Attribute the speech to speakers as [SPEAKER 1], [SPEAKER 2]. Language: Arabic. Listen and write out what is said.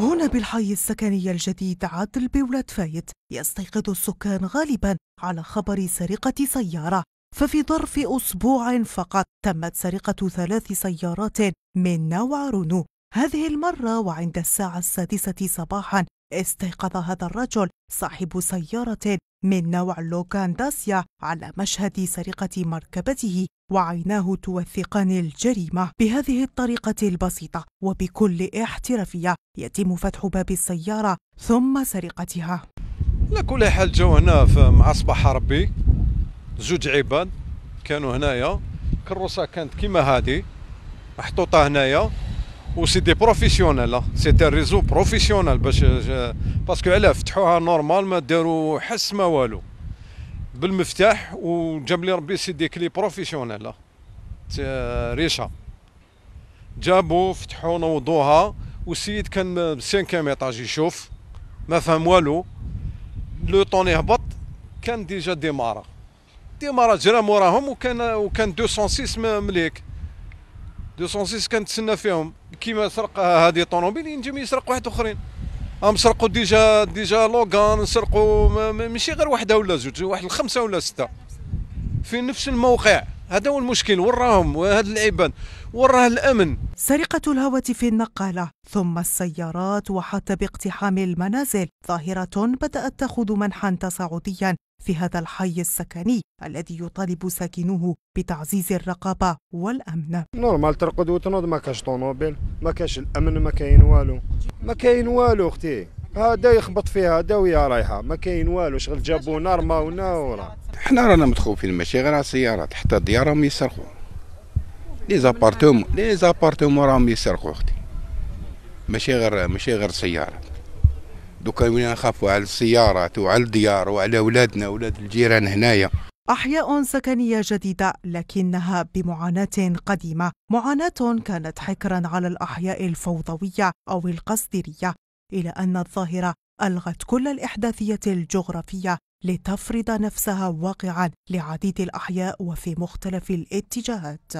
[SPEAKER 1] هنا بالحي السكني الجديد عدل بولاد فايت يستيقظ السكان غالبا على خبر سرقة سيارة ففي ظرف أسبوع فقط تمت سرقة ثلاث سيارات من نوع رونو هذه المرة وعند الساعة السادسة صباحا استيقظ هذا الرجل صاحب سيارة من نوع لوكان داسيا على مشهد سرقة مركبته وعيناه توثقان الجريمة بهذه الطريقة البسيطة وبكل احترافية يتم فتح باب السيارة ثم سرقتها
[SPEAKER 2] على كل حال جو هنا مع صباح ربي زوج عباد كانوا هنايا كروسة كانت كيما هذه محطوطة هنايا وسي دي بروفيسيونيل سي تي ريزو بروفيسيونيل باش باسكو علاه فتحوها نورمال ما داروا حس ما والو بالمفتاح وجاب لي ربي سي دي كلي بروفيسيونيل ريشه جابو فتحوا نوضوها والسيد كان سانكيام ايطاج يشوف ما فهم والو لو طون يهبط كان ديجا ديمارا ديمارا جرا موراهم وكان وكان 206 مليك 206 كنتسنى فيهم كيما سرق هذه الطوموبيل ينجم يسرق واحد اخرين هم سرقوا ديجا ديجا لوغان سرقوا ماشي غير وحده ولا زوج واحد الخمسه ولا سته في نفس الموقع هذا هو المشكل وراهم هاد العبان وراه الامن
[SPEAKER 1] سرقه الهواتف النقاله ثم السيارات وحتى باقتحام المنازل ظاهره بدات تاخذ منحا تصاعديا في هذا الحي السكني الذي يطالب ساكنوه بتعزيز الرقابه والامن
[SPEAKER 3] نورمال ترقد وتنوض ما كاش طوموبيل ما كاش الامن ما كاين والو ما كاين والو اختي هذا يخبط فيها هذا وهي رايحه ما كاين والو شغل جابو نار ما ونا ورا
[SPEAKER 4] حنا رانا متخوفين ماشي غير على السيارات حتى الديار راهم يسرقوا لي زابارتوم لي زابارتوم راهم يسرقوا اختي ماشي غير ماشي غير سيارات دوكا وين نخافوا على السيارات وعلى الديار وعلى اولادنا اولاد الجيران هنايا
[SPEAKER 1] أحياء سكنية جديدة لكنها بمعاناة قديمة، معاناة كانت حكرا على الأحياء الفوضوية أو القصدرية، إلى أن الظاهرة ألغت كل الإحداثية الجغرافية لتفرض نفسها واقعا لعديد الأحياء وفي مختلف الاتجاهات